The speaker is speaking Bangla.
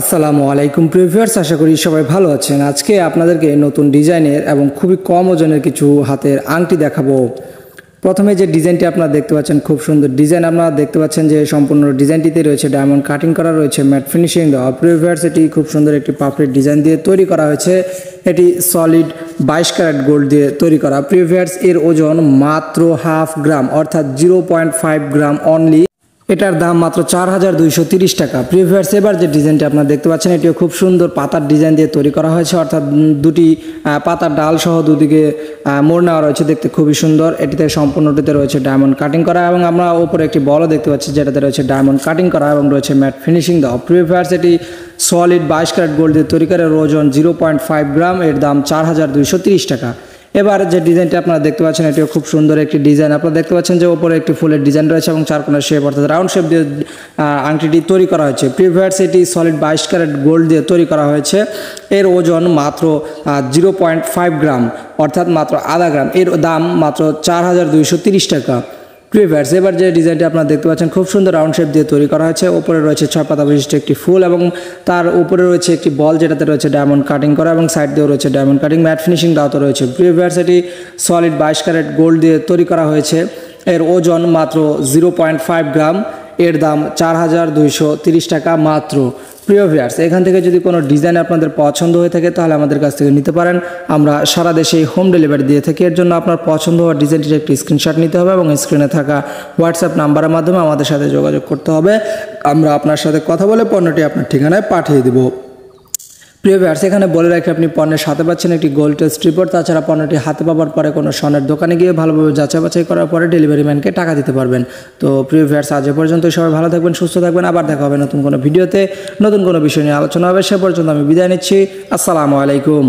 আসসালামু আলাইকুম প্রিভিয়ার্স আশা করি সবাই ভালো আছেন আজকে আপনাদেরকে নতুন ডিজাইনের এবং খুবই কম ওজনের কিছু হাতের আংটি দেখাবো প্রথমে যে ডিজাইনটি আপনারা দেখতে পাচ্ছেন খুব সুন্দর ডিজাইন আপনারা দেখতে পাচ্ছেন যে সম্পূর্ণ ডিজাইনটিতে রয়েছে ডায়মন্ড কাটিং করা রয়েছে ম্যাট ফিনিশিং দেওয়া প্রিভিয়ার্স এটি খুব সুন্দর একটি পাপড়ির ডিজাইন দিয়ে তৈরি করা হয়েছে এটি সলিড বাইশ ক্যারেট গোল্ড দিয়ে তৈরি করা প্রিভিয়ার্স এর ওজন মাত্র হাফ গ্রাম অর্থাৎ zero point five gram only এটার দাম মাত্র চার হাজার দুইশো তিরিশ টাকা প্রিভিয়ার এবার যে ডিজাইনটি আপনার দেখতে পাচ্ছেন এটিও খুব সুন্দর পাতার ডিজাইন দিয়ে তৈরি করা হয়েছে অর্থাৎ দুটি পাতার ডাল সহ দুদিকে মোড় নেওয়া রয়েছে দেখতে খুবই সুন্দর এটিতে সম্পূর্ণটিতে রয়েছে ডায়মন্ড কাটিং করা এবং আমরা ওপরে একটি বলও দেখতে পাচ্ছি যেটাতে রয়েছে ডায়মন্ড কাটিং করা এবং রয়েছে ম্যাট ফিনিশিং দেওয়া প্রিভিয়ার এটি সলিড বাইশ ক্যারেট গোল্ড দিয়ে তৈরি করে ওজন জিরো পয়েন্ট ফাইভ গ্রাম এর দাম চার হাজার দুইশো তিরিশ টাকা এবার যে ডিজাইনটি আপনারা দেখতে পাচ্ছেন এটিও খুব সুন্দর একটি ডিজাইন আপনারা দেখতে পাচ্ছেন যে ওপরে একটি ফুলের ডিজাইন রয়েছে এবং চার কোনা শেপ অর্থাৎ রাউন্ড শেপ দিয়ে আংটিটি তৈরি করা হয়েছে প্রিভিয়ার্স এটি সলিড বাইশ ক্যারেট গোল্ড দিয়ে তৈরি করা হয়েছে এর ওজন মাত্র জিরো পয়েন্ট ফাইভ গ্রাম অর্থাৎ মাত্র আধা গ্রাম এর দাম মাত্র চার হাজার দুইশো তিরিশ টাকা ট্রিভার্স এবার যে ডিজাইনটি আপনারা দেখতে পাচ্ছেন খুব সুন্দর রাউন্ড শেপ দিয়ে তৈরি করা হয়েছে ওপরে রয়েছে ছয় পাতা বিশিষ্ট একটি ফুল এবং তার উপরে রয়েছে একটি বল যেটাতে রয়েছে ডায়মন্ড কাটিং করা এবং সাইড দিয়েও রয়েছে ডায়মন্ড কাটিং ম্যাট ফিনিশিং দাওতে রয়েছে ট্রিভার্স এটি সলিড বাইশ ক্যারেট গোল্ড দিয়ে তৈরি করা হয়েছে এর ওজন মাত্র জিরো পয়েন্ট ফাইভ গ্রাম এর দাম চার হাজার দুইশো তিরিশ টাকা মাত্র প্রিয় ভিয়ার্স এখান থেকে যদি কোনো ডিজাইন আপনাদের পছন্দ হয়ে থাকে তাহলে আমাদের কাছ থেকে নিতে পারেন আমরা সারা দেশে হোম ডেলিভারি দিয়ে থাকি এর জন্য আপনার পছন্দ হওয়া ডিজাইনটির একটি স্ক্রিনশট নিতে হবে এবং স্ক্রিনে থাকা হোয়াটসঅ্যাপ নাম্বারের মাধ্যমে আমাদের সাথে যোগাযোগ করতে হবে আমরা আপনার সাথে কথা বলে পণ্যটি আপনার ঠিকানায় পাঠিয়ে দেবো প্রিয় ভিউয়ার্স এখানে বলে রাখি আপনি পণ্যের সাথে পাচ্ছেন একটি গোল্ড টেস্ট রিপোর্ট তাছাড়া পণ্যটি হাতে পাবার পরে কোনো স্বর্ণের দোকানে গিয়ে ভালোভাবে যাচাই বাছাই করার পরে ডেলিভারি ম্যানকে টাকা দিতে পারবেন তো প্রিয় ভিউয়ার্স আজ পর্যন্ত সবাই ভালো থাকবেন সুস্থ থাকবেন আবার দেখা হবে নতুন কোনো ভিডিওতে নতুন কোনো বিষয় নিয়ে আলোচনা হবে সে পর্যন্ত আমি বিদায় নিচ্ছি আসসালামু আলাইকুম